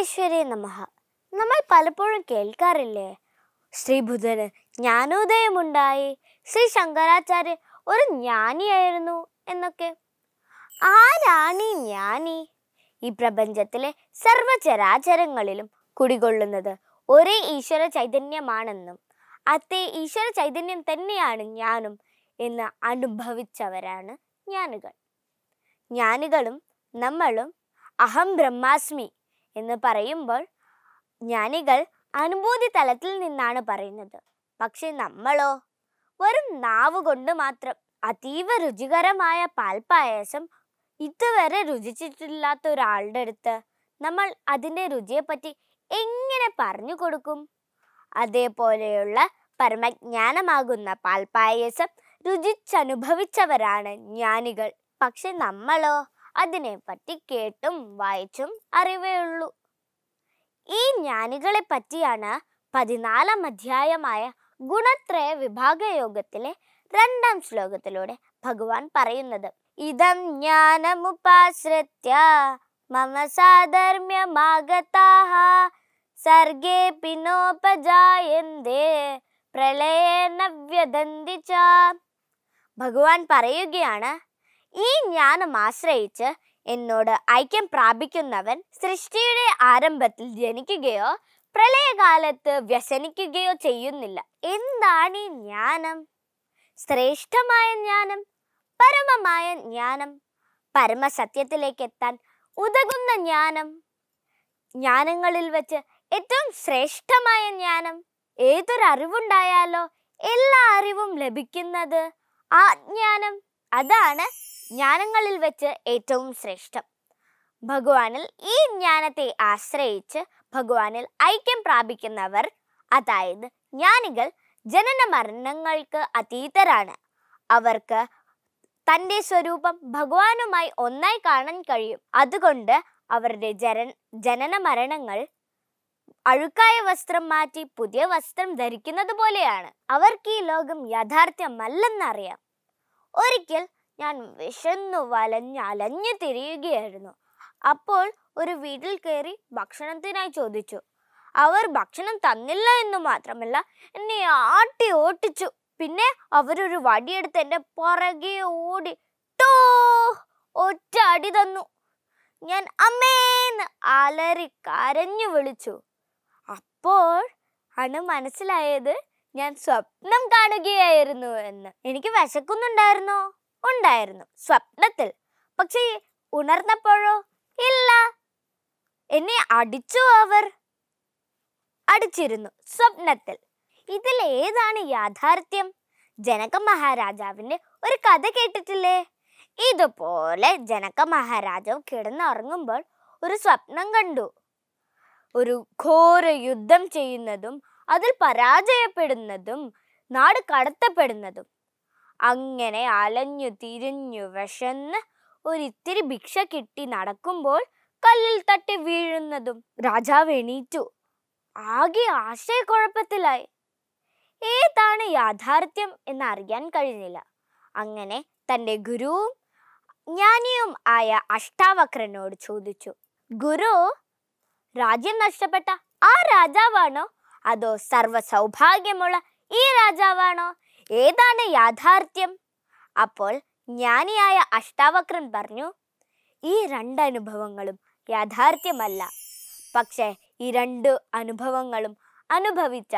ഈശ്വരേ നമഹ നമ്മൾ പലപ്പോഴും കേൾക്കാറില്ലേ ശ്രീ ബുധന് ജ്ഞാനോദയമുണ്ടായി ശ്രീ ശങ്കരാചാര്യ ഒരു ജ്ഞാനിയായിരുന്നു എന്നൊക്കെ ആരാണ് ഈ ജ്ഞാനി ഈ പ്രപഞ്ചത്തിലെ സർവചരാചരങ്ങളിലും കുടികൊള്ളുന്നത് ഒരേ ഈശ്വര ചൈതന്യമാണെന്നും അത്തേ ഈശ്വര ചൈതന്യം തന്നെയാണ് ഞാനും എന്ന് അനുഭവിച്ചവരാണ് ജ്ഞാനികൾ ജ്ഞാനികളും നമ്മളും അഹം ബ്രഹ്മാസ്മി എന്ന് പറയുമ്പോൾ ജ്ഞാനികൾ അനുഭൂതി തലത്തിൽ നിന്നാണ് പറയുന്നത് പക്ഷെ നമ്മളോ വെറും നാവ് കൊണ്ട് മാത്രം അതീവ രുചികരമായ പാൽപ്പായസം ഇതുവരെ രുചിച്ചിട്ടില്ലാത്ത ഒരാളുടെ അടുത്ത് നമ്മൾ അതിൻ്റെ രുചിയെപ്പറ്റി എങ്ങനെ പറഞ്ഞു കൊടുക്കും അതേപോലെയുള്ള പരമജ്ഞാനമാകുന്ന പാൽപ്പായസം രുചിച്ചനുഭവിച്ചവരാണ് ജ്ഞാനികൾ പക്ഷെ നമ്മളോ അതിനെപ്പറ്റി കേട്ടും വായിച്ചും അറിവേ ഉള്ളൂ ഈ ജ്ഞാനികളെ പറ്റിയാണ് പതിനാലാം അധ്യായമായ ഗുണത്രയ വിഭാഗ യോഗത്തിലെ രണ്ടാം ശ്ലോകത്തിലൂടെ ഭഗവാൻ പറയുന്നത് ഇതം ജ്ഞാനമുപാശ്രത്യ മമ സാധർമ്യമാഗതാഹ സർഗേ പിന്നോപജായന്തേ പ്രളയേന ഭഗവാൻ പറയുകയാണ് ഈ ജ്ഞാനം ആശ്രയിച്ച് എന്നോട് ഐക്യം പ്രാപിക്കുന്നവൻ സൃഷ്ടിയുടെ ആരംഭത്തിൽ ജനിക്കുകയോ പ്രളയകാലത്ത് വ്യസനിക്കുകയോ ചെയ്യുന്നില്ല എന്താണ് ഈ ജ്ഞാനം ശ്രേഷ്ഠമായ ജ്ഞാനം പരമമായ ജ്ഞാനം പരമസത്യത്തിലേക്ക് എത്താൻ ഉതകുന്ന ജ്ഞാനം ജ്ഞാനങ്ങളിൽ വെച്ച് ഏറ്റവും ശ്രേഷ്ഠമായ ജ്ഞാനം ഏതൊരു അറിവുണ്ടായാലോ എല്ലാ അറിവും ലഭിക്കുന്നത് ആ ജ്ഞാനം അതാണ് ജ്ഞാനങ്ങളിൽ വെച്ച് ഏറ്റവും ശ്രേഷ്ഠം ഭഗവാനിൽ ഈ ജ്ഞാനത്തെ ആശ്രയിച്ച് ഭഗവാനിൽ ഐക്യം പ്രാപിക്കുന്നവർ അതായത് ജ്ഞാനികൾ ജനന മരണങ്ങൾക്ക് അതീതരാണ് അവർക്ക് തൻ്റെ സ്വരൂപം ഭഗവാനുമായി ഒന്നായി കാണാൻ കഴിയും അതുകൊണ്ട് അവരുടെ ജര ജനന മരണങ്ങൾ അഴുക്കായ വസ്ത്രം മാറ്റി പുതിയ വസ്ത്രം ധരിക്കുന്നത് പോലെയാണ് അവർക്ക് ഈ ലോകം യാഥാർത്ഥ്യമല്ലെന്നറിയാം ഒരിക്കൽ ഞാൻ വിശന്നു വലഞ്ഞ് അലഞ്ഞു തിരിയുകയായിരുന്നു അപ്പോൾ ഒരു വീട്ടിൽ കയറി ഭക്ഷണത്തിനായി ചോദിച്ചു അവർ ഭക്ഷണം തന്നില്ല എന്ന് മാത്രമല്ല എന്നെ ആട്ടി ഓട്ടിച്ചു പിന്നെ അവരൊരു വടിയെടുത്ത് എൻ്റെ പുറകെ ഓടി ടോ ഒറ്റ അടി തന്നു ഞാൻ അമ്മേന്ന് അലറി കരഞ്ഞു വിളിച്ചു അപ്പോൾ ആണ് മനസ്സിലായത് ഞാൻ സ്വപ്നം കാണുകയായിരുന്നു എന്ന് എനിക്ക് വിശക്കുന്നുണ്ടായിരുന്നോ ഉണ്ടായിരുന്നു സ്വപ്നത്തിൽ പക്ഷേ ഉണർന്നപ്പോഴോ ഇല്ല എന്നെ അടിച്ചു അവർ അടിച്ചിരുന്നു സ്വപ്നത്തിൽ ഇതിൽ ഏതാണ് യാഥാർത്ഥ്യം ജനക മഹാരാജാവിന്റെ ഒരു കഥ കേട്ടിട്ടില്ലേ ഇതുപോലെ ജനക മഹാരാജാവ് കിടന്നുറങ്ങുമ്പോൾ ഒരു സ്വപ്നം കണ്ടു ഒരു ഘോര യുദ്ധം ചെയ്യുന്നതും അതിൽ പരാജയപ്പെടുന്നതും നാട് കടത്തപ്പെടുന്നതും അങ്ങനെ അലഞ്ഞു തിരിഞ്ഞു വിശന്ന് ഒരിത്തിരി ഭിക്ഷ കിട്ടി നടക്കുമ്പോൾ കല്ലിൽ തട്ടി വീഴുന്നതും രാജാവ് എണീറ്റു ആകെ ആശയക്കുഴപ്പത്തിലായി ഏതാണ് യാഥാർത്ഥ്യം എന്നറിയാൻ കഴിഞ്ഞില്ല അങ്ങനെ തൻ്റെ ഗുരുവും ജ്ഞാനിയും ആയ അഷ്ടാവക്രനോട് ചോദിച്ചു ഗുരു രാജ്യം നഷ്ടപ്പെട്ട ആ രാജാവാണോ അതോ സർവ സൗഭാഗ്യമുള്ള ഈ രാജാവാണോ ഏതാണ് യാഥാർത്ഥ്യം അപ്പോൾ ജ്ഞാനിയായ അഷ്ടാവക്രൻ പറഞ്ഞു ഈ രണ്ട് അനുഭവങ്ങളും യാഥാർത്ഥ്യമല്ല പക്ഷേ ഈ രണ്ട് അനുഭവങ്ങളും അനുഭവിച്ച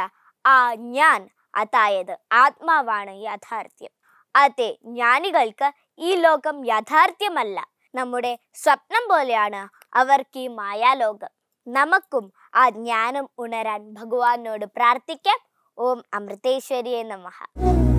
ആ ഞാൻ അതായത് ആത്മാവാണ് യാഥാർത്ഥ്യം അതെ ജ്ഞാനികൾക്ക് ഈ ലോകം യാഥാർത്ഥ്യമല്ല നമ്മുടെ സ്വപ്നം പോലെയാണ് അവർക്ക് ഈ മായാലോകം നമുക്കും ആ ജ്ഞാനം ഉണരാൻ ഭഗവാനോട് പ്രാർത്ഥിക്കാം ഓം അമൃതേശ്വരിയെ നമഹ